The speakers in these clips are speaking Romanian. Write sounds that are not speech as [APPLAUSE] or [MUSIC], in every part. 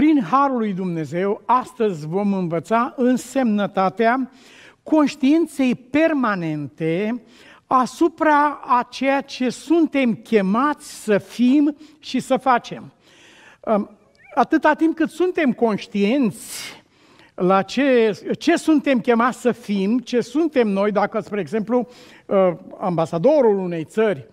Prin harul lui Dumnezeu, astăzi vom învăța însemnătatea conștiinței permanente asupra a ceea ce suntem chemați să fim și să facem. Atâta timp cât suntem conștienți la ce, ce suntem chemați să fim, ce suntem noi, dacă, spre exemplu, ă, ambasadorul unei țări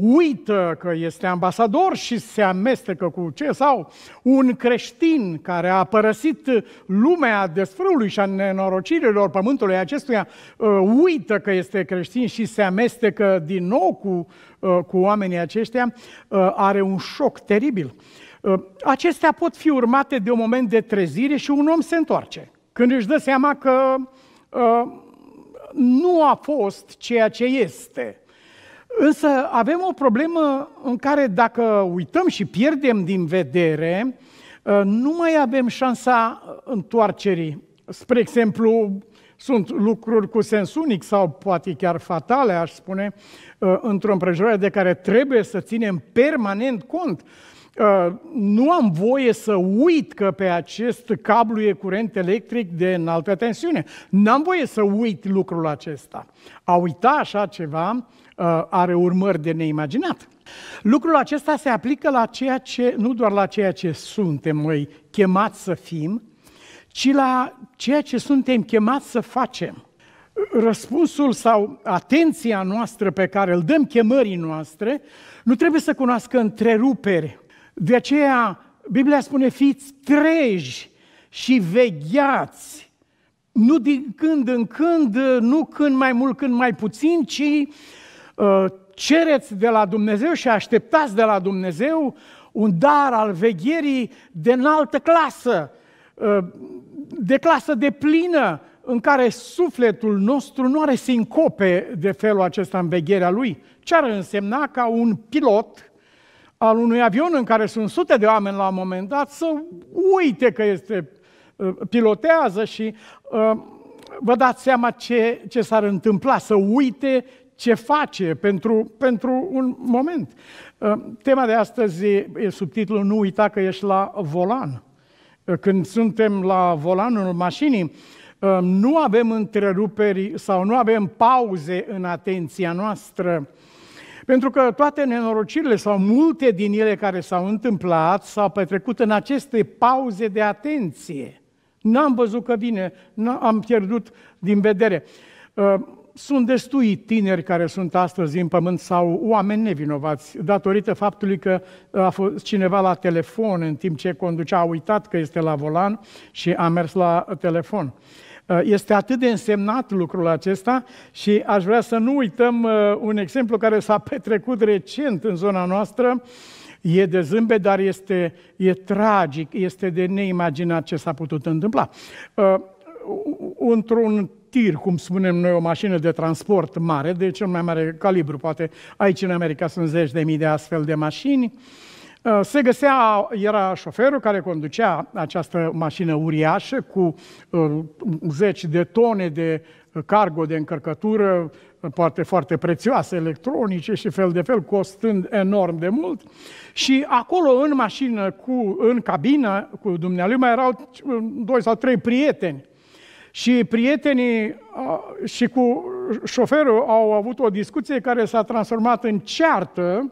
uită că este ambasador și se amestecă cu ce? Sau un creștin care a părăsit lumea desfrâului și a nenorocirilor pământului acestuia, uh, uită că este creștin și se amestecă din nou cu, uh, cu oamenii aceștia, uh, are un șoc teribil. Acestea pot fi urmate de un moment de trezire și un om se întoarce. Când își dă seama că nu a fost ceea ce este Însă avem o problemă în care dacă uităm și pierdem din vedere, ă, nu mai avem șansa întoarcerii. Spre exemplu, sunt lucruri cu sens unic sau poate chiar fatale, aș spune, ă, într-o împrejurare de care trebuie să ținem permanent cont. Uh, nu am voie să uit că pe acest cablu e curent electric de înaltă tensiune. N-am voie să uit lucrul acesta. A uita așa ceva uh, are urmări de neimaginat. Lucrul acesta se aplică la ceea ce, nu doar la ceea ce suntem noi chemați să fim, ci la ceea ce suntem chemați să facem. Răspunsul sau atenția noastră pe care îl dăm chemării noastre nu trebuie să cunoască întrerupere de aceea, Biblia spune, fiți treji și vegheați. Nu din când în când, nu când mai mult, când mai puțin, ci uh, cereți de la Dumnezeu și așteptați de la Dumnezeu un dar al vegherii de înaltă clasă, uh, de clasă de plină, în care sufletul nostru nu are sincope de felul acesta în vegherea lui, ce ar însemna ca un pilot al unui avion în care sunt sute de oameni la un moment dat să uite că este uh, pilotează și uh, vă dați seama ce, ce s-ar întâmpla, să uite ce face pentru, pentru un moment. Uh, tema de astăzi e subtitlul Nu uita că ești la volan. când suntem la volanul mașinii, nu avem întreruperi sau nu avem pauze în atenția noastră pentru că toate nenorocirile sau multe din ele care s-au întâmplat s-au petrecut în aceste pauze de atenție. N-am văzut că vine, am pierdut din vedere. Uh, sunt destui tineri care sunt astăzi în pământ sau oameni nevinovați, datorită faptului că a fost cineva la telefon în timp ce conducea, a uitat că este la volan și a mers la telefon. Uh, Uh, este atât de însemnat lucrul acesta și aș vrea să nu uităm uh, un exemplu care s-a [LAUGHS] petrecut recent în zona noastră. E de zâmbe, dar este e tragic, este de neimaginat ce s-a putut întâmpla. Uh, într-un tir, cum spunem noi, o mașină de transport mare, de cel mai mare calibru, poate aici în America sunt zeci de mii de astfel de mașini, uh, Uh, se găsea, era șoferul care conducea această mașină uriașă cu uh, zeci de tone de cargo de încărcătură, uh, poate foarte prețioase, electronice și fel de fel, costând enorm de mult. Și acolo, în mașină, cu, în cabină, cu dumnealui, mai erau doi sau trei prieteni. Și prietenii și cu șoferul au avut o discuție care s-a transformat în ceartă,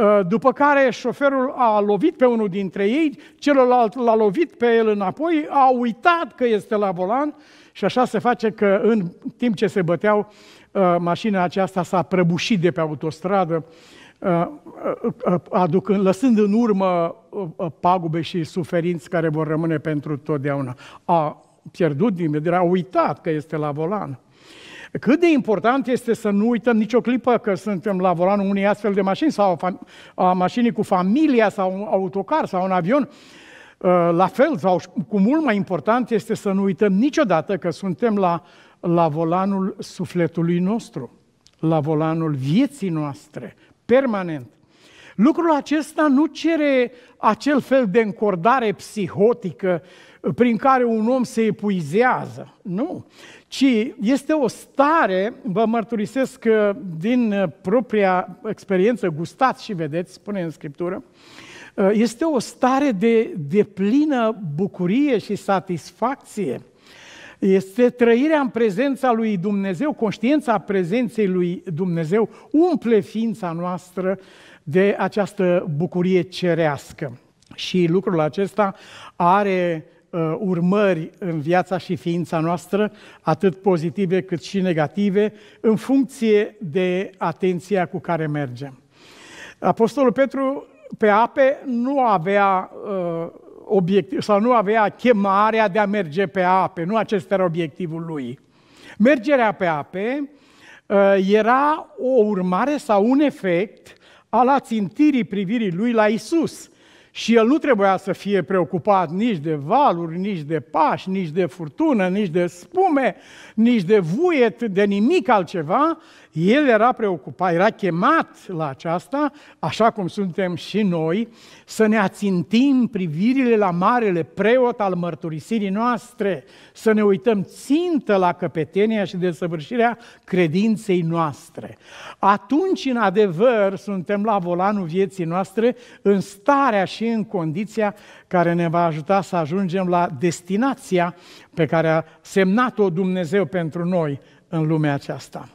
Uh, după care șoferul a lovit pe unul dintre ei, celălalt l-a lovit pe el înapoi, a uitat că este la volan și așa se face că în timp ce se băteau, uh, mașina aceasta s-a prăbușit de pe autostradă, uh, aducând, lăsând în urmă pagube și suferinți care vor rămâne pentru totdeauna. A pierdut din vedere, a uitat că este la volan. Cât de important este să nu uităm nicio clipă că suntem la volanul unei astfel de mașini sau a mașinii cu familia sau un autocar sau un avion. Uh, la fel, sau cu mult mai important, este să nu uităm niciodată că suntem la, la volanul sufletului nostru, la volanul vieții noastre, permanent. Lucrul acesta nu cere acel fel de încordare psihotică prin care un om se epuizează. Nu ci este o stare, vă mărturisesc uh, din uh, propria experiență, gustați și vedeți, spune în Scriptură, uh, este o stare de, de plină bucurie și satisfacție. Este trăirea în prezența lui Dumnezeu, conștiința prezenței lui Dumnezeu umple ființa noastră de această bucurie cerească. Și lucrul acesta are uh, urmări în viața și ființa noastră, atât pozitive cât și negative, în funcție de atenția cu care mergem. Apostolul Petru pe ape nu avea uh, obiectiv, sau nu avea chemarea de a merge pe ape, nu acesta era obiectivul lui. Mergerea pe ape uh, era o urmare sau un efect al ațintirii privirii lui la Isus, și el nu trebuia să fie preocupat nici de valuri, nici de pași, nici de furtună, nici de spume, nici de vuiet, de nimic altceva. El era preocupat, era chemat la aceasta, așa cum suntem și noi, să ne ațintim privirile la marele preot al mărturisirii noastre, să ne uităm țintă la căpetenia și desăvârșirea credinței noastre. Atunci, în adevăr, suntem la volanul vieții noastre, în starea și în condiția care ne va ajuta să ajungem la destinația pe care a semnat-o Dumnezeu pentru noi în lumea aceasta.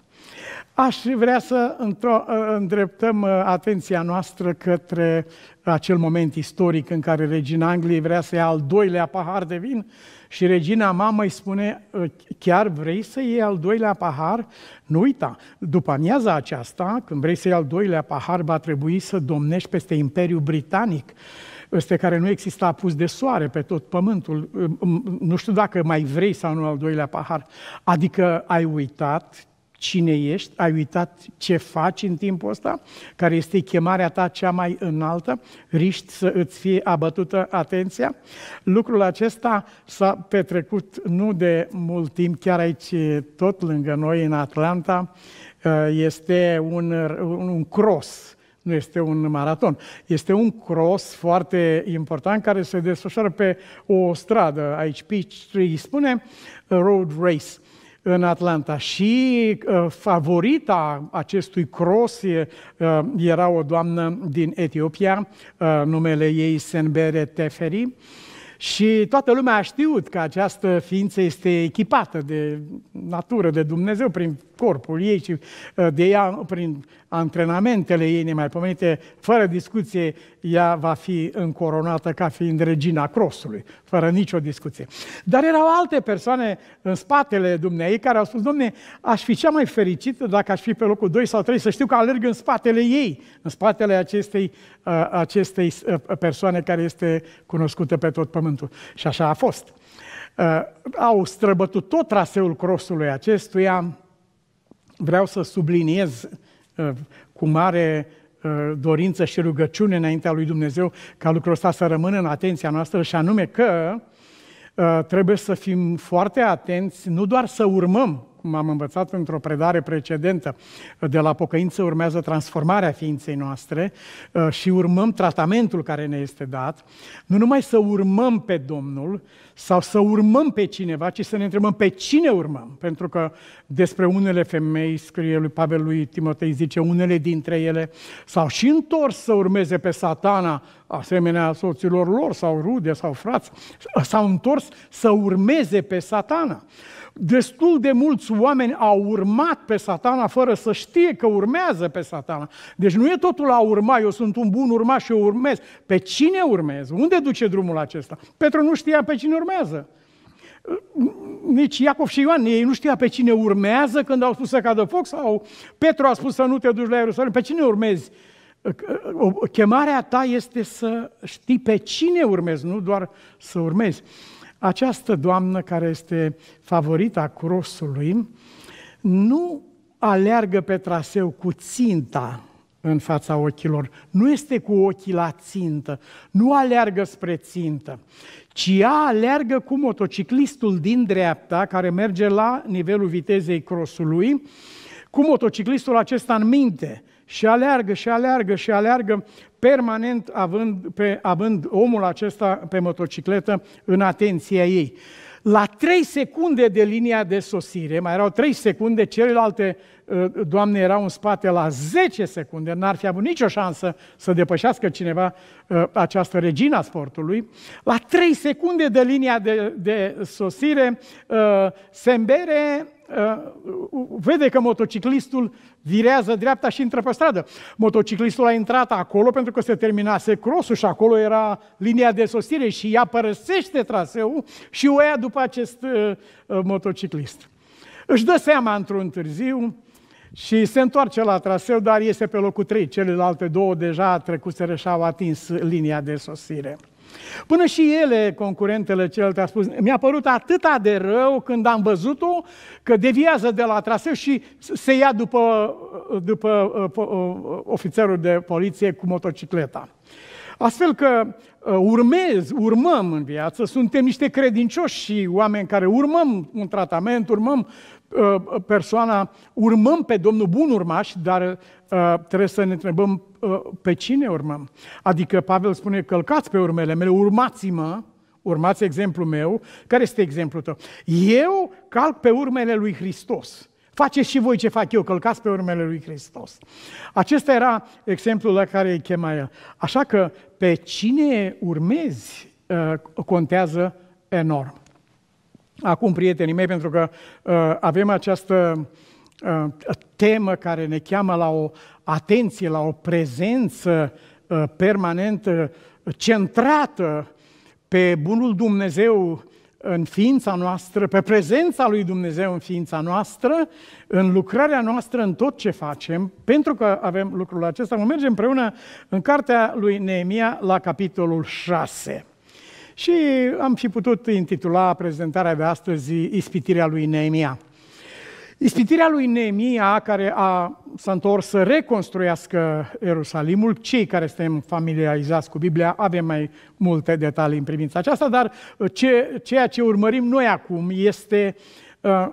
Aș vrea să ă, îndreptăm ă, atenția noastră către ă, acel moment istoric în care regina Angliei vrea să ia al doilea pahar de vin și regina mamă îi spune, chiar vrei să iei al doilea pahar? Nu uita, după amiaza aceasta, când vrei să iei al doilea pahar, va trebui să domnești peste Imperiul Britanic peste care nu exista apus de soare pe tot pământul. Nu știu dacă mai vrei sau nu al doilea pahar. Adică ai uitat cine ești, ai uitat ce faci în timpul ăsta, care este chemarea ta cea mai înaltă, riști să îți fie abătută atenția. Lucrul acesta s-a petrecut nu de mult timp, chiar aici, tot lângă noi, în Atlanta, uh, este un, un cross, nu este un maraton. Este un cross foarte important care se desfășoară pe o stradă, aici Peachtree spune, uh, Road Race în Atlanta. Și uh, favorita acestui cross uh, era o doamnă din Etiopia, uh, numele ei Senbere Teferi. Și toată lumea a știut că această ființă este echipată de natură, de Dumnezeu, prin corpul ei și uh, de ea, prin antrenamentele ei nemaipomenite, fără discuție, ea va fi încoronată ca fiind regina crosului, fără nicio discuție. Dar erau alte persoane în spatele dumnei care au spus, domne, aș fi cea mai fericită dacă aș fi pe locul 2 sau 3, să știu că alerg în spatele ei, în spatele acestei, uh, acestei uh, persoane care este cunoscută pe tot pământul. Și așa a fost. Au străbătut tot traseul crosului acestuia, vreau să subliniez uh, cu mare uh, dorință și rugăciune înaintea lui Dumnezeu ca lucrul ăsta să rămână în atenția noastră și anume că uh, trebuie să fim foarte atenți, nu doar să urmăm cum am învățat într-o predare precedentă, de la pocăință urmează transformarea ființei noastre uh, și urmăm tratamentul care ne este dat, nu numai să urmăm pe Domnul sau să urmăm pe cineva, ci să ne întrebăm pe cine urmăm. Pentru că despre unele femei, scrie lui Pavel lui Timotei, zice, unele dintre ele s-au și întors să urmeze pe satana, asemenea soților lor sau rude sau frați, s-au întors să urmeze pe satana destul de mulți oameni au urmat pe satana fără să știe că urmează pe satana. Deci nu e totul a urma, eu sunt un bun urmaș și eu urmez. Pe cine urmez? Unde duce drumul acesta? Petru nu știa pe cine urmează. Nici Iacov și Ioan, ei nu știa pe cine urmează când au spus să cadă foc sau Petru a spus să nu te duci la Ierusalim. Pe cine urmezi? Chemarea ta este să știi pe cine urmezi, nu doar să urmezi această doamnă care este favorita crosului nu aleargă pe traseu cu ținta în fața ochilor, nu este cu ochii la țintă, nu aleargă spre țintă, ci ea aleargă cu motociclistul din dreapta, care merge la nivelul vitezei crosului, cu motociclistul acesta în minte, și aleargă, și aleargă, și aleargă permanent având, pe, având omul acesta pe motocicletă în atenția ei. La trei secunde de linia de sosire, mai erau trei secunde, celelalte uh, doamne erau în spate la 10 secunde, n-ar fi avut nicio șansă să depășească cineva uh, această regina sportului. La trei secunde de linia de, de sosire, uh, Sembere Uh, vede că motociclistul virează dreapta și intră pe stradă. Motociclistul a intrat acolo pentru că se terminase crosul și acolo era linia de sosire și ea părăsește traseul și o ia după acest uh, uh, motociclist. Își dă seama într-un târziu și se întoarce la traseu, dar iese pe locul 3. Celelalte două deja trecuseră și au atins linia de sosire. Până și ele, concurentele celelalte, a spus, mi-a părut atâta de rău când am văzut-o că deviază de la traseu și se ia după, după uh, uh, ofițerul de poliție cu motocicleta. Astfel că uh, urmez, urmăm în viață, suntem niște credincioși și oameni care urmăm un tratament, urmăm persoana, urmăm pe Domnul bun urmaș, dar Uh, trebuie să ne întrebăm uh, pe cine urmăm. Adică Pavel spune, călcați pe urmele mele, urmați-mă, urmați exemplul meu. Care este exemplul tău? Eu calc pe urmele lui Hristos. Faceți și voi ce fac eu, călcați pe urmele lui Hristos. Acesta era exemplul la care îi chema el. Așa că pe cine urmezi uh, contează enorm. Acum, prietenii mei, pentru că avem această uh, temă care ne cheamă la o atenție, la o prezență uh, permanentă, centrată pe bunul Dumnezeu în ființa noastră, pe prezența lui Dumnezeu în ființa noastră, în lucrarea noastră, în tot ce facem, pentru că avem lucrul acesta. Vom merge împreună în cartea lui Neemia la capitolul 6. Și am fi putut intitula prezentarea de astăzi Ispitirea lui Neemia. Ispitirea lui Neemia, care a, s-a întors să reconstruiască Ierusalimul, cei care suntem familiarizați cu Biblia avem mai multe detalii în privința aceasta, dar uh, ce, ceea ce urmărim noi acum este uh,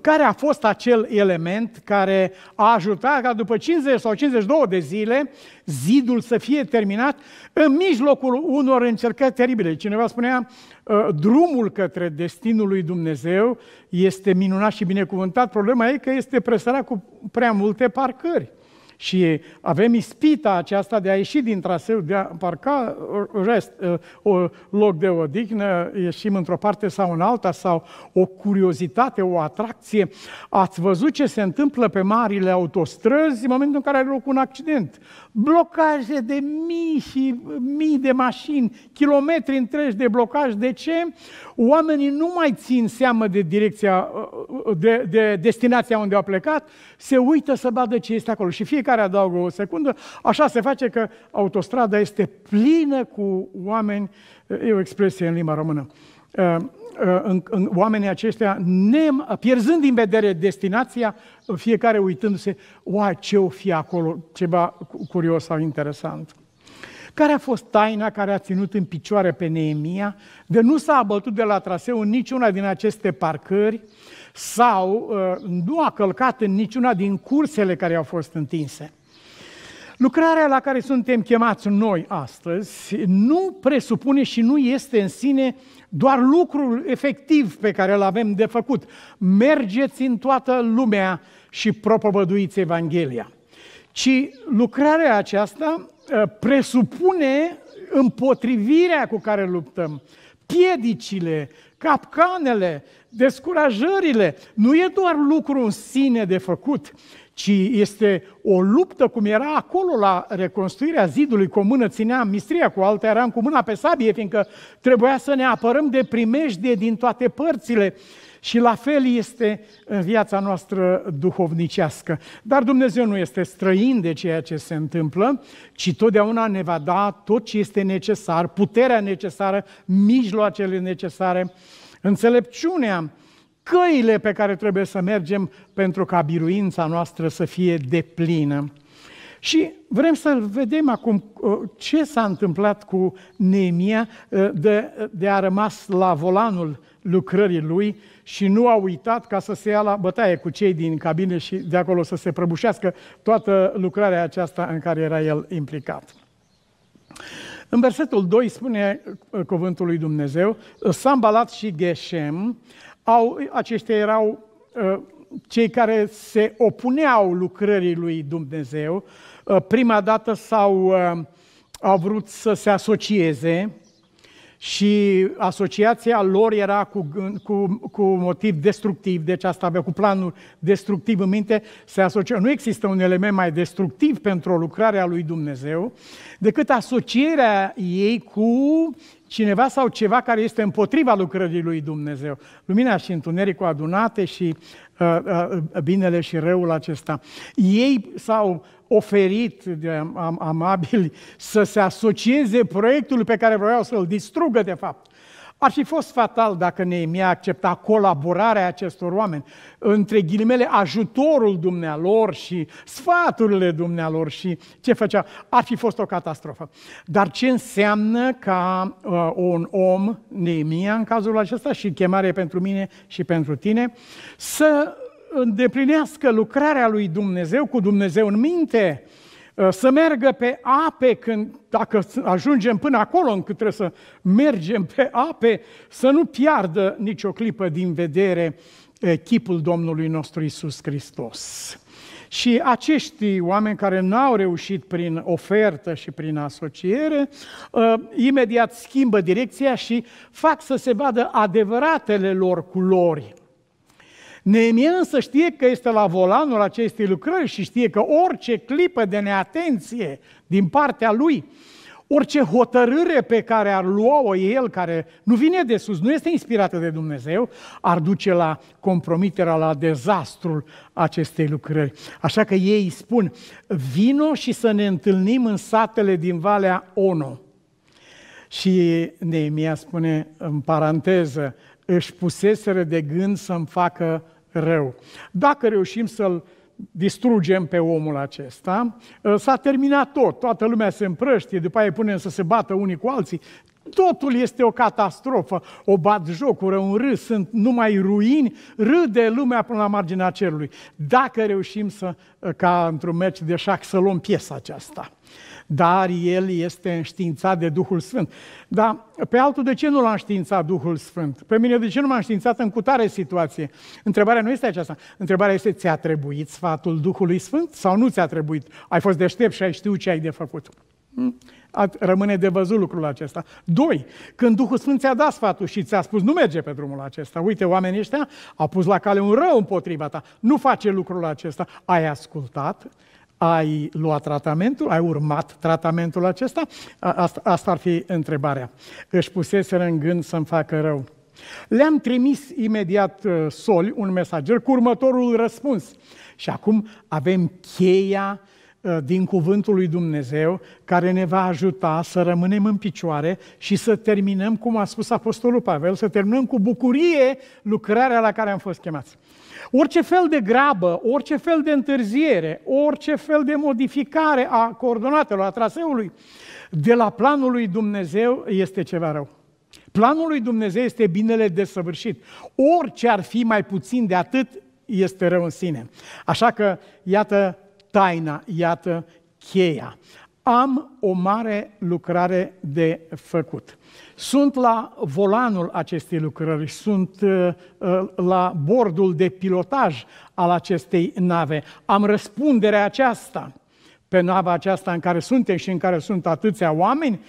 care a fost acel element care a ajutat ca după 50 sau 52 de zile zidul să fie terminat în mijlocul unor încercări teribile. Cineva spunea, ă, drumul către destinul lui Dumnezeu este minunat și binecuvântat, problema e că este presărat cu prea multe parcări. Și avem ispita aceasta de a ieși din traseu, de a parca uh, rest, uh, o loc de odihnă, ieșim într-o parte sau în alta, sau o curiozitate, o atracție. Ați văzut ce se întâmplă pe marile autostrăzi în momentul în care are loc un accident. Blocaje de mii și mii de mașini, kilometri întregi de blocaj. De ce? Oamenii nu mai țin seamă de direcția, uh, de, de destinația unde au plecat, se uită să vadă ce este acolo. Și fiecare adaugă o secundă, așa se face că autostrada este plină cu oameni, e o expresie în limba română, uh, uh, în, în oamenii aceștia, ne, pierzând din vedere destinația, fiecare uitându-se, oa, ce o fi acolo, ceva curios sau interesant. Care a fost taina care a ținut în picioare pe Neemia de nu s-a abătut de la traseu în niciuna din aceste parcări, sau uh, nu a călcat în niciuna din cursele care au fost întinse. Lucrarea la care suntem chemați noi astăzi nu presupune și nu este în sine doar lucrul efectiv pe care îl avem de făcut. Mergeți în toată lumea și propovăduiți Evanghelia. Ci lucrarea aceasta uh, presupune împotrivirea cu care luptăm, piedicile, capcanele, descurajările. Nu e doar lucru în sine de făcut, ci este o luptă cum era acolo la reconstruirea zidului, cu o mână țineam mistria, cu alta eram cu mâna pe sabie, fiindcă trebuia să ne apărăm de primejdie din toate părțile. Și la fel este în viața noastră duhovnicească. Dar Dumnezeu nu este străin de ceea ce se întâmplă, ci totdeauna ne va da tot ce este necesar, puterea necesară, mijloacele necesare înțelepciunea, căile pe care trebuie să mergem pentru ca biruința noastră să fie deplină. Și vrem să vedem acum uh, ce s-a întâmplat cu Nemia uh, de, de a rămas la volanul lucrării lui și nu a uitat ca să se ia la bătaie cu cei din cabine și de acolo să se prăbușească toată lucrarea aceasta în care era el implicat. În versetul 2 spune uh, cuvântul lui Dumnezeu, uh, Sambalat și Geshem, au, aceștia erau uh, cei care se opuneau lucrării lui Dumnezeu. prima dată s-au, au vrut să se asocieze, și asociația lor era cu, cu, cu motiv destructiv, deci asta avea cu planul destructiv în minte, se asocia. Nu există un element mai destructiv pentru o lucrare a lui Dumnezeu decât asocierea ei cu cineva sau ceva care este împotriva lucrării lui Dumnezeu. Lumina și întunericul adunate și binele și răul acesta. Ei s-au oferit de amabili să se asocieze proiectului pe care vreau să-l distrugă, de fapt. Ar fi fost fatal dacă Neemia accepta colaborarea acestor oameni, între ghilimele ajutorul dumnealor și sfaturile dumnealor și ce făcea. Ar fi fost o catastrofă. Dar ce înseamnă ca uh, un om, Neemia în cazul acesta și chemare pentru mine și pentru tine, să îndeplinească lucrarea lui Dumnezeu cu Dumnezeu în minte, uh, Uh, să meargă pe ape când, dacă ajungem până acolo încât trebuie să mergem pe ape, să nu piardă nicio clipă din vedere uh, chipul Domnului nostru Isus Hristos. Și acești oameni care n-au reușit prin ofertă și prin asociere, uh, imediat schimbă direcția și fac să se vadă adevăratele lor culori Neemia însă știe că este la volanul acestei lucrări și știe că orice clipă de neatenție din partea lui, orice hotărâre pe care ar lua-o el, care nu vine de sus, nu este inspirată de Dumnezeu, ar duce la compromiterea, la dezastrul acestei lucrări. Așa că ei spun, vino și să ne întâlnim în satele din Valea Ono. Și Neemia spune în paranteză, își puseseră de gând să-mi facă rău. Dacă reușim să-l distrugem pe omul acesta, ă, s-a terminat tot, toată lumea se împrăștie, după aia punem să se bată unii cu alții, Totul este o catastrofă, o batjocură, un râs, sunt numai ruini, râde lumea până la marginea cerului. Dacă reușim să, ă, ca într-un meci de șac să luăm piesa aceasta dar el este înștiințat de Duhul Sfânt. Dar pe altul de ce nu l-a înștiințat Duhul Sfânt? Pe mine de ce nu m-a înștiințat în cutare situație? Întrebarea nu este aceasta. Întrebarea este, ți-a trebuit sfatul Duhului Sfânt sau nu ți-a trebuit? Ai fost deștept și ai știut ce ai de făcut. Hm? Rămâne de văzut lucrul acesta. Doi, când Duhul Sfânt ți-a dat sfatul și ți-a spus, nu merge pe drumul acesta, uite, oamenii ăștia au pus la cale un rău împotriva ta, nu face lucrul acesta, ai ascultat ai luat tratamentul, ai urmat tratamentul acesta? Asta, asta ar fi întrebarea. Își puseseră în gând să-mi facă rău. Le-am trimis imediat uh, soli, un mesager, cu următorul răspuns. Și acum avem cheia uh, Uh, din cuvântul lui Dumnezeu care ne va ajuta să rămânem în picioare și să terminăm, cum a spus Apostolul Pavel, să terminăm cu bucurie lucrarea la care am fost chemați. Orice fel de grabă, orice fel de întârziere, orice fel de modificare a coordonatelor, a traseului de la planul lui Dumnezeu este ceva rău. Planul lui Dumnezeu este binele desăvârșit. Orice ar fi mai puțin de atât este rău în sine. Așa că, iată, taina, iată cheia. Am o mare lucrare de făcut. Sunt la volanul acestei lucrări, sunt uh, uh, la bordul de pilotaj al acestei nave. Am răspunderea aceasta pe nava aceasta în care suntem și în care sunt atâția oameni,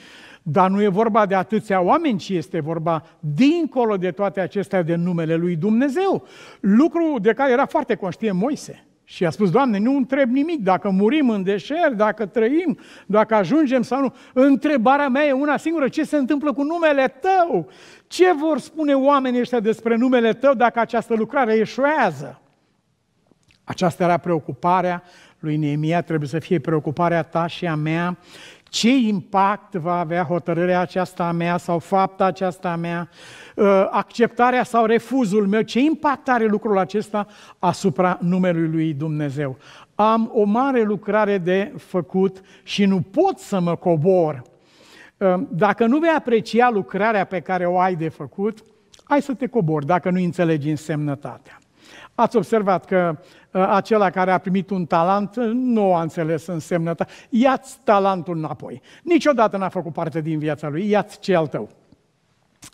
dar nu e vorba de atâția oameni, ci este vorba dincolo de toate acestea de numele lui Dumnezeu. Lucru de care era foarte conștient Moise. Și a spus, Doamne, nu întreb nimic, dacă murim în deșert, dacă trăim, dacă ajungem sau nu. Întrebarea mea e una singură, ce se întâmplă cu numele Tău? Ce vor spune oamenii ăștia despre numele Tău dacă această lucrare eșuează? Aceasta era preocuparea lui Neemia, trebuie să fie preocuparea ta și a mea. Ce impact va avea hotărârea aceasta a mea sau fapta aceasta a mea? Uh, acceptarea sau refuzul meu, ce impact are lucrul acesta asupra numelui lui Dumnezeu. Am o mare lucrare de făcut și nu pot să mă cobor. Uh, dacă nu vei aprecia lucrarea pe care o ai de făcut, hai să te cobori dacă nu înțelegi însemnătatea. Ați observat că uh, acela care a primit un talent nu a înțeles însemnătatea. Ia-ți talentul înapoi. Niciodată n-a făcut parte din viața lui, ia-ți cel tău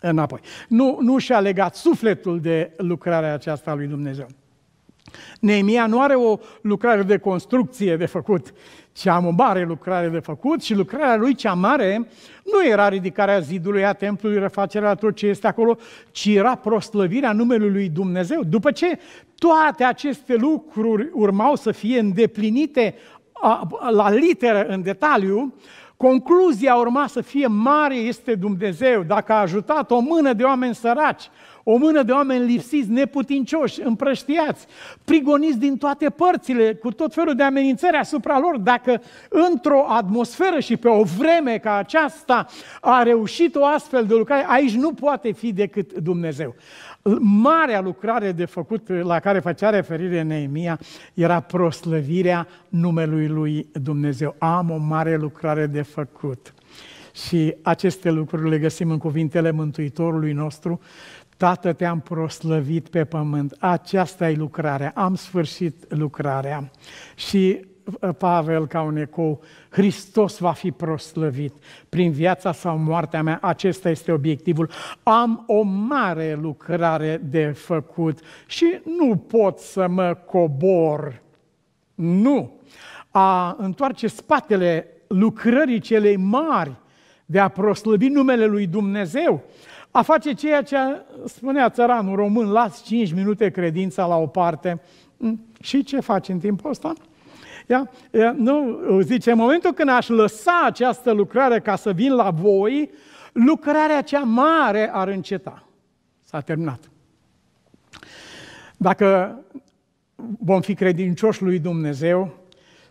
înapoi. Nu, nu și-a legat sufletul de lucrarea aceasta lui Dumnezeu. Neemia nu are o lucrare de construcție de făcut, ci am o mare lucrare de făcut și lucrarea lui cea mare nu era ridicarea zidului, a templului, refacerea tot ce este acolo, ci era proslăvirea numelui lui Dumnezeu. După ce toate aceste lucruri urmau să fie îndeplinite la literă, în detaliu, Concluzia urma să fie mare este Dumnezeu, dacă a ajutat o mână de oameni săraci, o mână de oameni lipsiți, neputincioși, împrăștiați, prigoniți din toate părțile, cu tot felul de amenințări asupra lor, dacă într-o atmosferă și pe o vreme ca aceasta a reușit o astfel de lucrare, aici nu poate fi decât Dumnezeu marea lucrare de făcut la care făcea referire Neemia era proslăvirea numelui lui Dumnezeu. Am o mare lucrare de făcut. Și aceste lucruri le găsim în cuvintele Mântuitorului nostru. Tată, te-am proslăvit pe pământ. Aceasta e lucrarea. Am sfârșit lucrarea. Și Pavel ca un ecou, Hristos va fi proslăvit prin viața sau moartea mea, acesta este obiectivul. Am o mare lucrare de făcut și nu pot să mă cobor. Nu! A întoarce spatele lucrării celei mari de a proslăvi numele lui Dumnezeu, a face ceea ce spunea țăranul român, las 5 minute credința la o parte. Mm, și ce faci în timpul ăsta? Ia? Nu, zice, în momentul când aș lăsa această lucrare ca să vin la voi, lucrarea cea mare ar înceta. S-a terminat. Dacă vom fi credincioși lui Dumnezeu,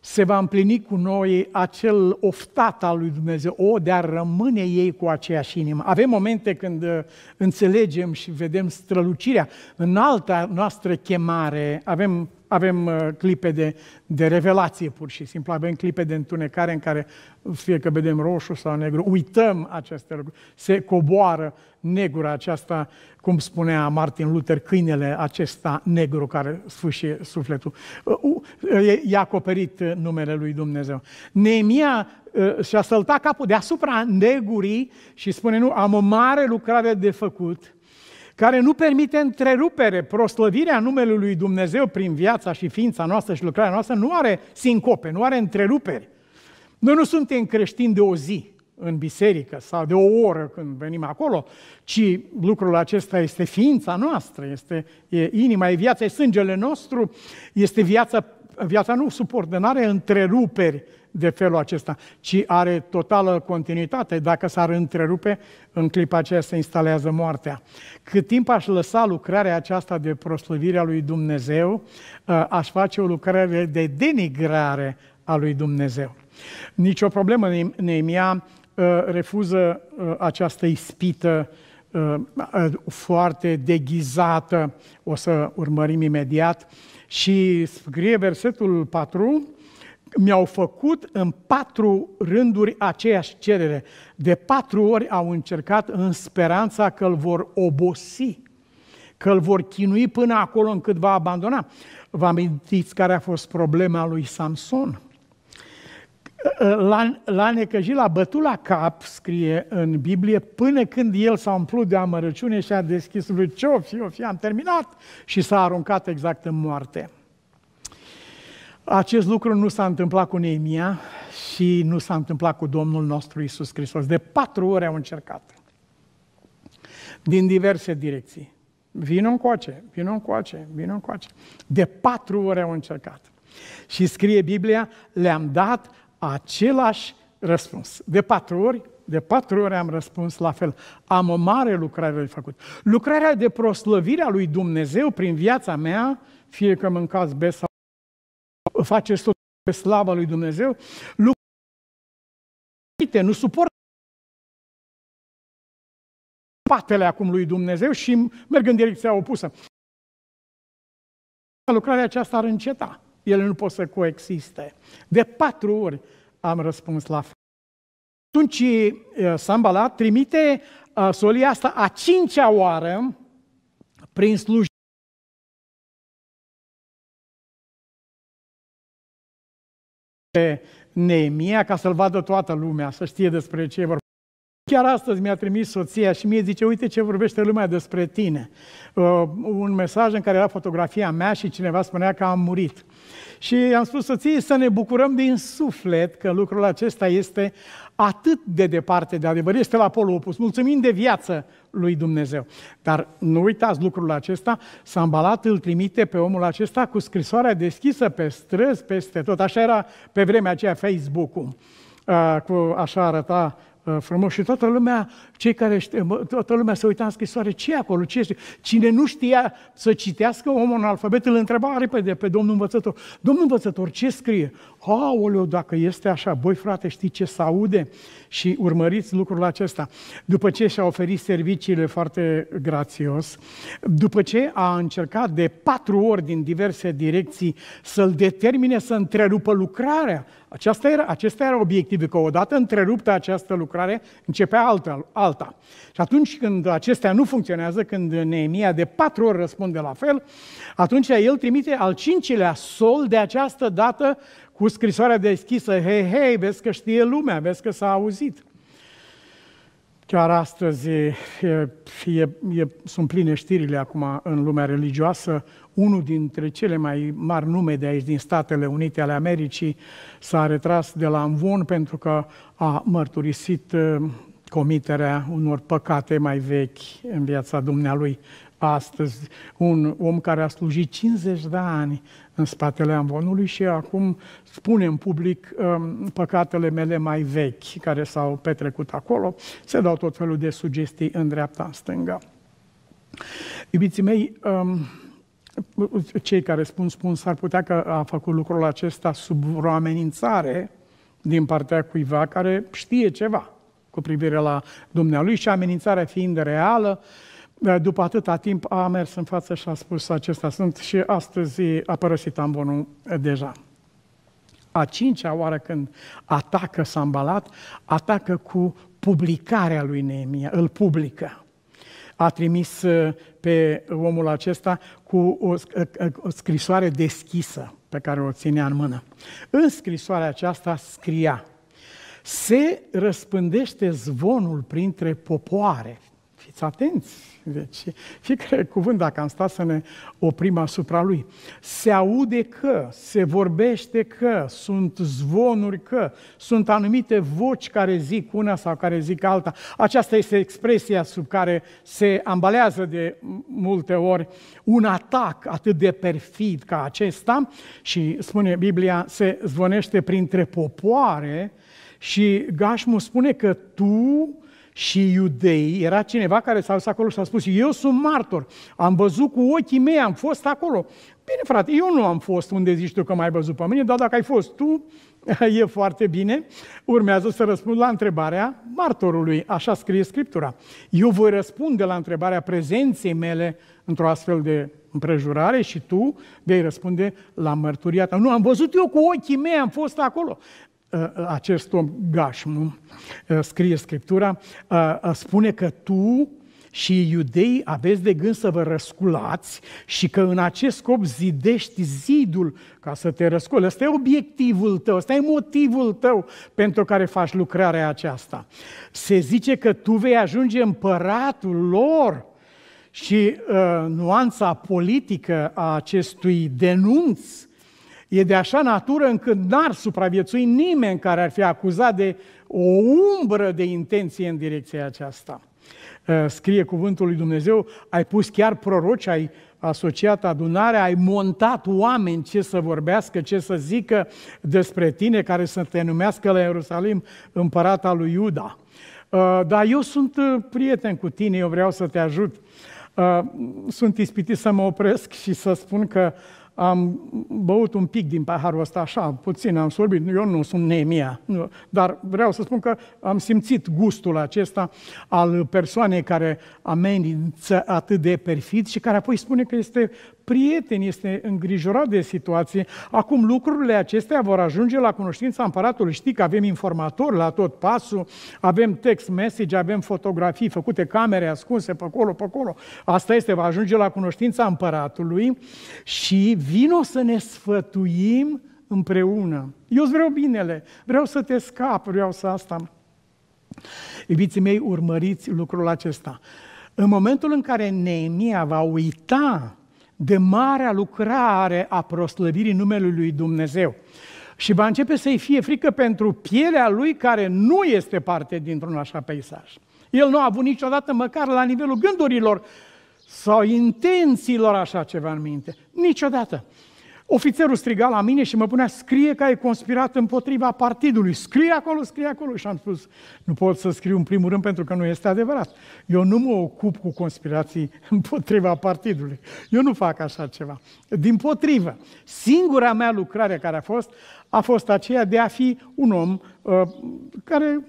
se va împlini cu noi acel oftat al lui Dumnezeu, o, de a rămâne ei cu aceeași inimă. Avem momente când uh, înțelegem și vedem strălucirea în alta noastră chemare, avem avem uh, clipe de, de revelație pur și simplu, avem clipe de întunecare în care fie că vedem roșu sau negru, uităm aceste lucruri, se coboară negura aceasta, cum spunea Martin Luther, câinele acesta negru care sfâșie sufletul. I-a uh, uh, acoperit numele lui Dumnezeu. Neemia și-a săltat capul deasupra negurii și spune, nu, am o mare lucrare de făcut, care nu permite întrerupere, proslăvirea numelui lui Dumnezeu prin viața și ființa noastră și lucrarea noastră, nu are sincope, nu are întreruperi. Noi nu suntem creștini de o zi în biserică sau de o oră când venim acolo, ci lucrul acesta este ființa noastră, este e inima, e viața, e sângele nostru, este viața, viața nu suportă, nu are întreruperi de felul acesta, ci are totală continuitate. Dacă s-ar întrerupe, în clipa aceea se instalează moartea. Cât timp aș lăsa lucrarea aceasta de proslăvire a lui Dumnezeu, ă, aș face o lucrare de denigrare a lui Dumnezeu. Nici o problemă, Neemia ă, refuză ă, această ispită foarte deghizată, o să urmărim imediat, și scrie versetul 4, mi-au făcut în patru rânduri aceeași cerere. De patru ori au încercat în speranța că îl vor obosi, că îl vor chinui până acolo încât va abandona. Vă amintiți care a fost problema lui Samson? L-a, l-a necăjit, l-a bătut la cap, scrie în Biblie, până când el s-a umplut de amărăciune și a deschis lui ce o fi, o fi, am terminat și s-a aruncat exact în moarte. Acest lucru nu s-a întâmplat cu Neemia și nu s-a întâmplat cu Domnul nostru Isus Hristos. De patru ore au încercat. Din diverse direcții. Vino încoace, vino încoace, vino încoace. De patru ore au încercat. Și scrie Biblia, le-am dat același răspuns. De patru ori, de patru ori am răspuns la fel. Am o mare lucrare de făcut. Lucrarea de proslăvire a lui Dumnezeu prin viața mea, fie că mâncați besa faceți tot pe slava lui Dumnezeu, lucrurile nu suportă spatele acum lui Dumnezeu și merg în direcția opusă. Lucrarea aceasta ar înceta. Ele nu pot să coexiste. De patru ori am răspuns la fel. Atunci eh, Sambala trimite eh, solia asta a cincea oară prin slujbă Neemia ca să-l vadă toată lumea, să știe despre ce vorbește. Chiar astăzi mi-a trimis soția și mie zice, uite ce vorbește lumea despre tine. Uh, un mesaj în care era fotografia mea și cineva spunea că am murit. Și am spus soției să ne bucurăm din suflet că lucrul acesta este atât de departe de adevăr, este la polul opus. Mulțumim de viață lui Dumnezeu. Dar nu uitați lucrul acesta, Sambalat îl trimite pe omul acesta cu scrisoarea deschisă pe străzi, peste tot. Așa era pe vremea aceea Facebook-ul, uh, cu așa arăta uh, frumos și toată lumea, cei care știu, toată lumea se uita în scrisoare, ce acolo, ce este? Cine nu știa să citească, omul în alfabet îl întreba repede pe domnul învățător. Domnul învățător, ce scrie? Aoleu, dacă este așa, voi frate, știi ce se aude? Și urmăriți lucrul acesta. După ce și-a oferit serviciile foarte grațios, după ce a încercat de patru ori din diverse direcții să-l determine să întrerupă lucrarea, aceasta era, acesta era obiectivul, că odată întreruptă această lucrare, începea alta, alta. Și atunci când acestea nu funcționează, când Neemia de patru ori răspunde la fel, atunci el trimite al cincilea sol de această dată cu scrisoarea deschisă, hei, hei, vezi că știe lumea, vezi că s-a auzit. Chiar astăzi e, e, e, sunt pline știrile acum în lumea religioasă. Unul dintre cele mai mari nume de aici, din Statele Unite ale Americii, s-a retras de la învon pentru că a mărturisit uh, comiterea unor păcate mai vechi în viața dumnealui astăzi un om care a slujit 50 de ani în spatele amvonului și acum spune în public um, păcatele mele mai vechi care s-au petrecut acolo. Se dau tot felul de sugestii în dreapta, în stânga. Iubiții mei, um, cei care spun, spun, s-ar putea că a făcut lucrul acesta sub vreo amenințare din partea cuiva care știe ceva cu privire la dumnealui și amenințarea fiind reală, uh, după atâta timp a mers în față și a spus acesta sunt și astăzi a părăsit ambonul deja. A cincea oară când atacă Sambalat, atacă cu publicarea lui Neemia, îl publică. A trimis uh, pe omul acesta cu uh, uh, o, scrisoare deschisă pe care o ținea în mână. În scrisoarea aceasta scria, se răspândește zvonul printre popoare fiți atenți! Deci, fiecare cuvânt, dacă am stat să ne oprim asupra lui. Se aude că, se vorbește că, sunt zvonuri că, sunt anumite voci care zic una sau care zic alta. Aceasta este expresia sub care se ambalează de multe ori un atac atât de perfid ca acesta și, spune Biblia, se zvonește printre popoare și Gașmu spune că tu și iudeii, era cineva care s-a dus acolo și a spus, eu sunt martor, am văzut cu ochii mei, am fost acolo. Bine, frate, eu nu am fost unde zici tu că m-ai văzut pe mine, dar dacă ai fost tu, [LAUGHS] e foarte bine. Urmează să răspund la întrebarea martorului, așa scrie Scriptura. Eu voi răspunde la întrebarea prezenței mele într-o astfel de împrejurare și tu vei răspunde la mărturia ta. Nu, am văzut eu cu ochii mei, am fost acolo. Uh, acest om Gaș, uh, scrie Scriptura, uh, spune că tu și iudei aveți de gând să vă răsculați și că în acest scop zidești zidul ca să te răsculi. Ăsta e obiectivul tău, ăsta e motivul tău pentru care faci lucrarea aceasta. Se zice că tu vei ajunge împăratul lor și uh, nuanța politică a acestui denunț e de așa natură încât n-ar supraviețui nimeni care ar fi acuzat de o umbră de intenție în direcția aceasta. Uh, scrie cuvântul lui Dumnezeu, ai pus chiar proroci, ai asociat adunarea, ai montat oameni ce să vorbească, ce să zică despre tine, care să te numească la Ierusalim împărata lui Iuda. Uh, dar eu sunt uh, prieten cu tine, eu vreau să te ajut. Sunt ispitit să mă opresc și să spun că am băut un pic din paharul ăsta, așa, puțin am sorbit, eu nu sunt Neemia, dar vreau să spun că am simțit gustul acesta al persoanei care amenință atât de perfid și care apoi spune că este prieten este îngrijorat de situație. Acum lucrurile acestea vor ajunge la cunoștința împăratului. Știi că avem informatori la tot pasul, avem text message, avem fotografii făcute, camere ascunse pe acolo, pe acolo. Asta este, va ajunge la cunoștința împăratului și vino să ne sfătuim împreună. Eu îți vreau binele, vreau să te scap, vreau să asta. Iubiții mei, urmăriți lucrul acesta. În momentul în care Neemia va uita de marea lucrare a proslăvirii numelui lui Dumnezeu. Și va începe să-i fie frică pentru pielea lui care nu este parte dintr-un așa peisaj. El nu a avut niciodată, măcar la nivelul gândurilor sau intențiilor așa ceva în minte. Niciodată. Ofițerul striga la mine și mă punea, scrie că ai conspirat împotriva partidului. Scrie acolo, scrie acolo. Și am spus, nu pot să scriu în primul rând pentru că nu este adevărat. Eu nu mă ocup cu conspirații [LAUGHS] împotriva partidului. Eu nu fac așa ceva. Din potrivă, singura mea lucrare care a fost, a fost aceea de a fi un om uh, care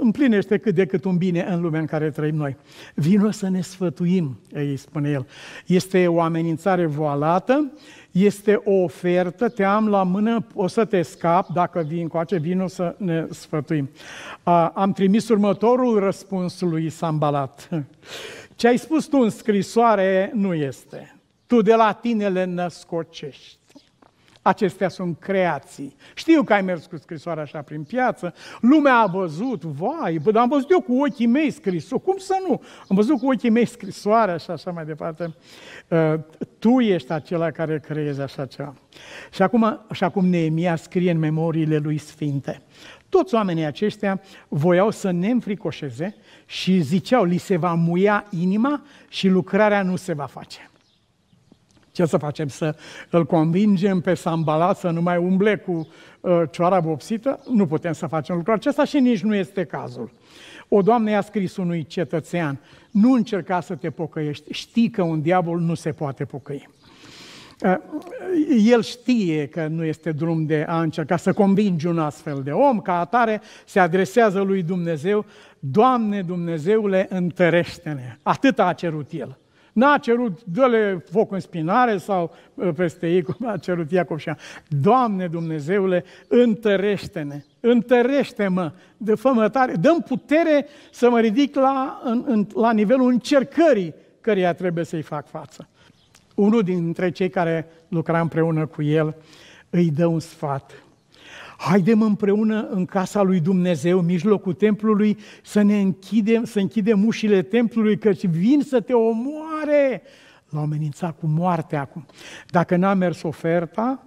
împlinește cât de cât un bine în lumea în care trăim noi. Vino să ne sfătuim, îi spune el. Este o amenințare voalată, uh, este o ofertă, te am la mână, o să te scap, dacă vii încoace, vino să ne sfătuim. Am trimis următorul răspuns lui Sambalat. [LAUGHS] Ce ai spus tu în scrisoare nu este. Tu de la tine le născocești. Acestea sunt creații. Știu că ai mers cu scrisoarea așa prin piață, lumea a văzut, vai, bă, dar am văzut eu cu ochii mei scrisoarea, cum să nu? Am văzut cu ochii mei scrisoarea și așa mai departe tu ești acela care creezi așa ceva. Și acum, și acum Neemia scrie în memoriile lui Sfinte. Toți oamenii aceștia voiau să ne înfricoșeze și ziceau, li se va muia inima și lucrarea nu se va face. Ce să facem? Să îl convingem pe Sambala să nu mai umble cu uh, cioara vopsită? Nu putem să facem lucrul acesta și nici nu este cazul. O doamnă i-a scris unui cetățean, nu încerca să te pocăiești, știi că un diavol nu se poate pocăi. El știe că nu este drum de a încerca să convingi un astfel de om, ca atare se adresează lui Dumnezeu, Doamne Dumnezeule, întărește-ne. Atât a cerut el. N-a cerut, dă-le foc în spinare sau uh, peste ei, [LAUGHS] cum a cerut Iacov și Doamne Dumnezeule, întărește-ne, întărește-mă, de fă tare, dăm putere să mă ridic la, în, în, la nivelul încercării căreia trebuie să-i fac față. Unul dintre cei care lucra împreună cu el îi dă un sfat. Haidem împreună în casa lui Dumnezeu, în mijlocul templului, să ne închidem, să închidem ușile templului, căci vin să te omoare. L-au amenințat cu moarte acum. Dacă n-a mers oferta,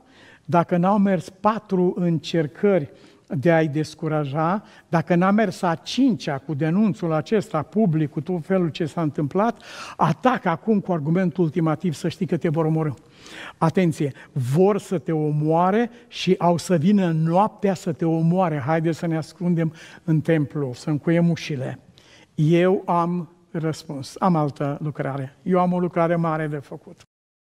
dacă n-au mers patru încercări de a-i descuraja, dacă n-a mers a cincea cu denunțul acesta public, cu tot felul ce s-a întâmplat, atac acum cu argumentul ultimativ să știi că te vor omorâ. Atenție, vor să te omoare și au să vină noaptea să te omoare. Haide să ne ascundem în templu, să încuiem ușile. Eu am răspuns, am altă lucrare. Eu am o lucrare mare de făcut.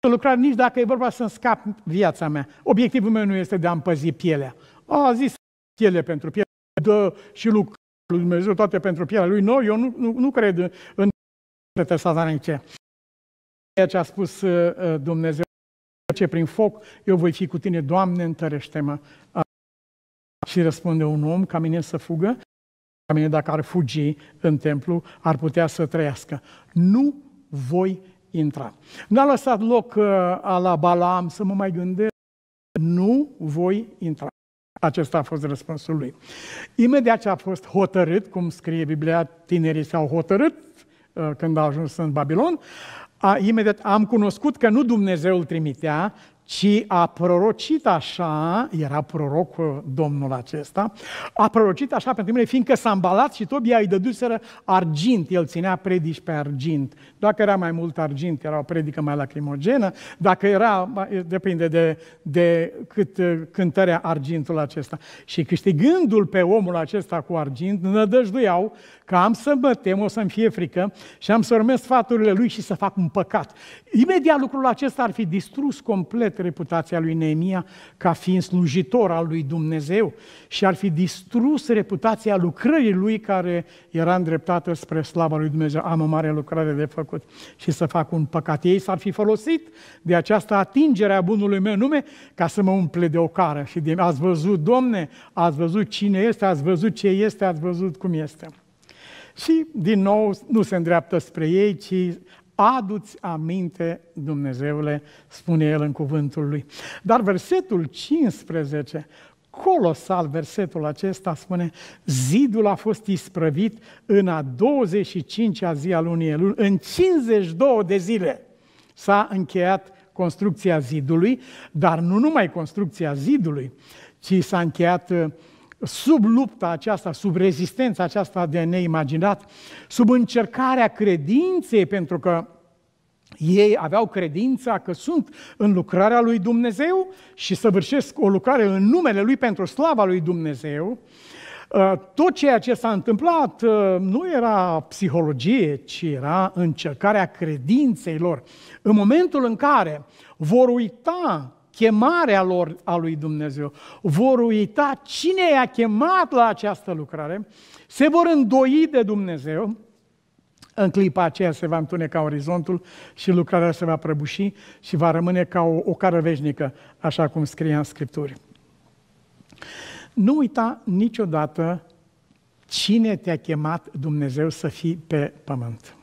O lucrare nici dacă e vorba să-mi scap viața mea. Obiectivul meu nu este de a păzi pielea. A zis ele pentru pielea, dă și lucrul lui Dumnezeu, toate pentru pielea lui. noi eu nu, nu, nu cred în interpretări satanice. Ceea ce a spus uh, uh, Dumnezeu, ce prin foc, eu voi fi cu tine, Doamne, întărește-mă. Și răspunde un om ca mine să fugă, ca mine dacă ar fugi în templu, ar putea să trăiască. Nu voi intra. N-a lăsat loc uh, la Balaam să mă mai gândesc, nu voi intra. Acesta a fost răspunsul lui. Imediat ce a fost hotărât, cum scrie Biblia, tinerii s-au hotărât uh, când a ajuns în Babilon, a, imediat am cunoscut că nu Dumnezeu îl trimitea, ci a prorocit așa, era prorocul domnul acesta, a prorocit așa pentru mine, fiindcă s-a îmbalat și Tobia îi dăduseră argint, el ținea predici pe argint. Dacă era mai mult argint, era o predică mai lacrimogenă, dacă era, depinde de, de cât cântărea argintul acesta. Și câștigându-l pe omul acesta cu argint, nădăjduiau că am să mă tem, o să-mi fie frică și am să urmez sfaturile lui și să fac un păcat. Imediat lucrul acesta ar fi distrus complet respect reputația lui Neemia ca fiind slujitor al lui Dumnezeu și ar fi distrus reputația lucrării lui care era îndreptată spre slava lui Dumnezeu. Am o mare lucrare de făcut și să fac un păcat. Ei s-ar fi folosit de această atingere a bunului meu nume ca să mă umple de ocară și de ați văzut, Domne, ați văzut cine este, ați văzut ce este, ați văzut cum este. Și, din nou, nu se îndreaptă spre ei, ci adu-ți aminte, Dumnezeule, spune el în cuvântul lui. Dar versetul 15, colosal versetul acesta spune, zidul a fost isprăvit în a 25-a zi a lunii Elul, în 52 de zile s-a încheiat construcția zidului, dar nu numai construcția zidului, ci s-a încheiat sub lupta aceasta, sub rezistența aceasta de neimaginat, sub încercarea credinței, pentru că ei aveau credința că sunt în lucrarea lui Dumnezeu și săvârșesc o lucrare în numele lui pentru slava lui Dumnezeu. Uh, tot ceea ce s-a întâmplat uh, nu era psihologie, ci era încercarea credinței lor. În momentul în care vor uita chemarea lor a lui Dumnezeu, vor uita cine i-a chemat la această lucrare, se vor îndoi de Dumnezeu, în clipa aceea se va întuneca orizontul și lucrarea se va prăbuși și va rămâne ca o, o cară veșnică, așa cum scrie în Scripturi. Nu uita niciodată cine te-a chemat Dumnezeu să fii pe pământ.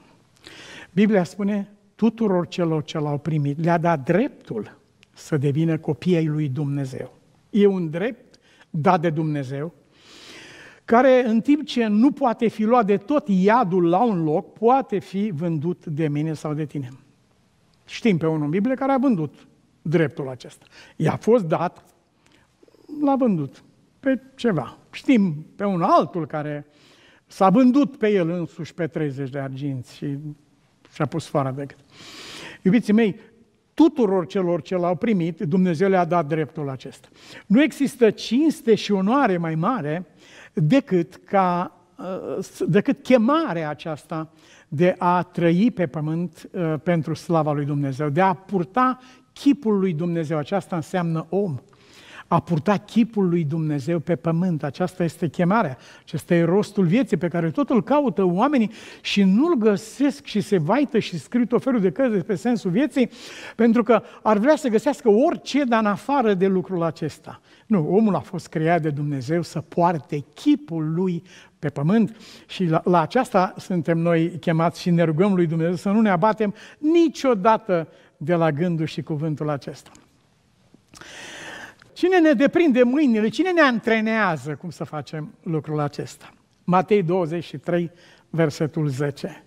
Biblia spune tuturor celor ce l-au primit, le-a dat dreptul să devină ai lui Dumnezeu. E un drept dat de Dumnezeu, care în timp ce nu poate fi luat de tot iadul la un loc, poate fi vândut de mine sau de tine. Știm pe unul în Biblie care a vândut dreptul acesta. I-a fost dat, l-a vândut pe ceva. Știm pe un altul care s-a vândut pe el însuși pe 30 de arginți și și-a pus fara de gât. Iubiții mei, tuturor celor ce l-au primit, Dumnezeu le-a dat dreptul acesta. Nu există cinste și onoare mai mare decât, ca, ă, decât chemarea aceasta de a trăi pe pământ ă, pentru slava lui Dumnezeu, de a purta chipul lui Dumnezeu. Aceasta înseamnă om a purta chipul lui Dumnezeu pe pământ. Aceasta este chemarea, acesta e rostul vieții pe care tot îl caută oamenii și nu-l găsesc și se vaită și scriu tot felul de cărți despre sensul vieții, pentru că ar vrea să găsească orice, dar în afară de lucrul acesta. Nu, omul a fost creat de Dumnezeu să poarte chipul lui pe pământ și la, la aceasta suntem noi chemați și ne rugăm lui Dumnezeu să nu ne abatem niciodată de la gândul și cuvântul acesta. Cine ne deprinde mâinile? Cine ne antrenează cum să facem lucrul acesta? Matei 23, versetul 10.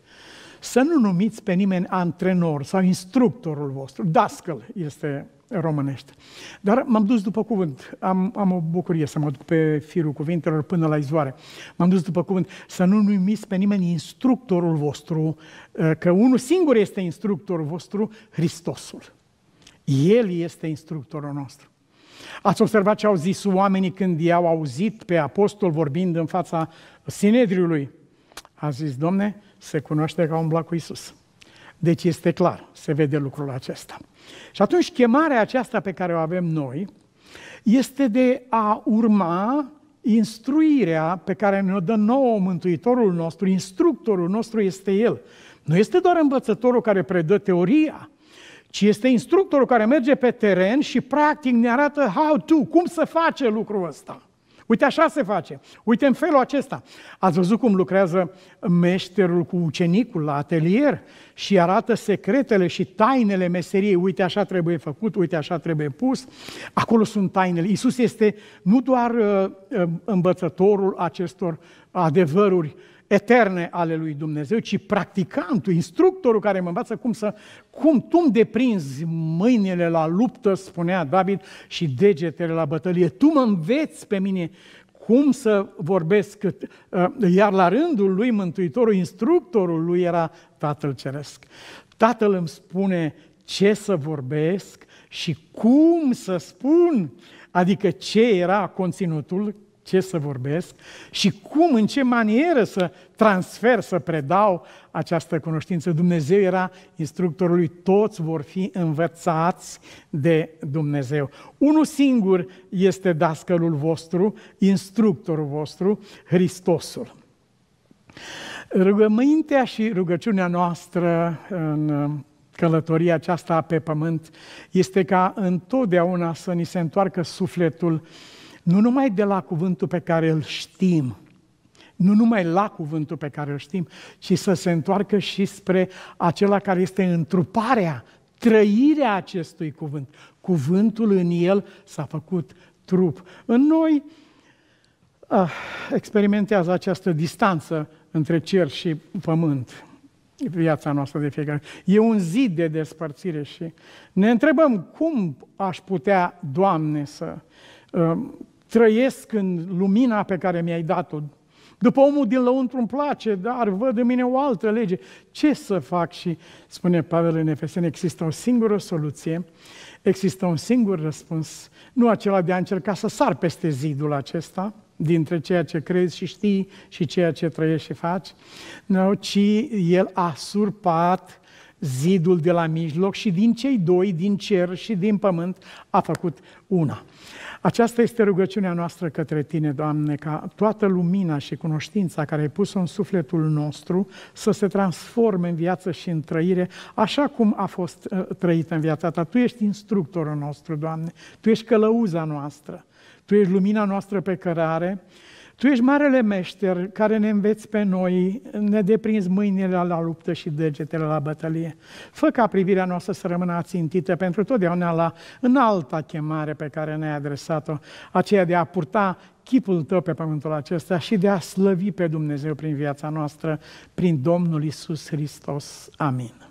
Să nu numiți pe nimeni antrenor sau instructorul vostru. Dascăl este românește. Dar m-am dus după cuvânt. Am, am o bucurie să mă duc pe firul cuvintelor până la izvoare. M-am dus după cuvânt. Să nu numiți pe nimeni instructorul vostru, eh, că unul singur este instructorul vostru, Hristosul. El este instructorul nostru. Ați observat ce au zis oamenii când i-au auzit pe apostol vorbind în fața Sinedriului? A zis, domne, se cunoaște că a umblat cu Isus. Deci este clar, se vede lucrul acesta. Și atunci chemarea aceasta pe care o avem noi este de a urma instruirea pe care ne-o dă nouă Mântuitorul nostru, instructorul nostru este El. Nu este doar învățătorul care predă teoria, ci este instructorul care merge pe teren și practic ne arată how to, cum să face lucrul ăsta. Uite așa se face. Uite în felul acesta. Ați văzut cum lucrează meșterul cu ucenicul la atelier și arată secretele și tainele meseriei. Uite așa trebuie făcut, uite așa trebuie pus. Acolo sunt tainele. Isus este nu doar uh, uh învățătorul acestor adevăruri, eterne ale lui Dumnezeu, ci practicantul, instructorul care mă învață cum să, cum tu îmi deprinzi mâinile la luptă, spunea David, și degetele la bătălie. Tu mă înveți pe mine cum să vorbesc, uh, iar la rândul lui Mântuitorul, instructorul lui era Tatăl Ceresc. Tatăl îmi spune ce să vorbesc și cum să spun, adică ce era conținutul ce să vorbesc și cum, în ce manieră să transfer, să predau această cunoștință. Dumnezeu era instructorul lui, toți vor fi învățați de Dumnezeu. Unul singur este dascălul vostru, instructorul vostru, Hristosul. Rugămintea și rugăciunea noastră în călătoria aceasta pe pământ este ca întotdeauna să ni se întoarcă sufletul uh, nu numai de la cuvântul pe care îl știm, nu numai la cuvântul pe care îl știm, ci să se întoarcă și spre acela care este întruparea, trăirea acestui cuvânt. Cuvântul în el s-a făcut trup. În noi ah, experimentează această distanță între cer și pământ viața noastră de fiecare. E un zid de despărțire și ne întrebăm cum aș putea, Doamne, să um, trăiesc în lumina pe care mi-ai dat-o. După omul din lăuntru îmi place, dar văd în mine o altă lege. Ce să fac? Și spune Pavel în Efesene, există o singură soluție, există un singur răspuns, nu acela de a încerca să sar peste zidul acesta, dintre ceea ce crezi și știi și ceea ce trăiești și faci, no, ci el a surpat zidul de la mijloc și din cei doi, din cer și din pământ, a făcut una. Aceasta este rugăciunea noastră către Tine, Doamne, ca toată lumina și cunoștința care ai pus-o în sufletul nostru să se transforme în viață și în trăire, așa cum a fost uh, trăită în viața Ta. Tu ești instructorul nostru, Doamne, Tu ești călăuza noastră, Tu ești lumina noastră pe cărare, tu ești marele meșter care ne înveți pe noi, ne deprinzi mâinile la luptă și degetele la bătălie. Fă ca privirea noastră să rămână ațintită pentru totdeauna la înalta chemare pe care ne-ai adresat-o, aceea de a purta chipul tău pe pământul acesta și de a slăvi pe Dumnezeu prin viața noastră, prin Domnul Isus Hristos. Amin.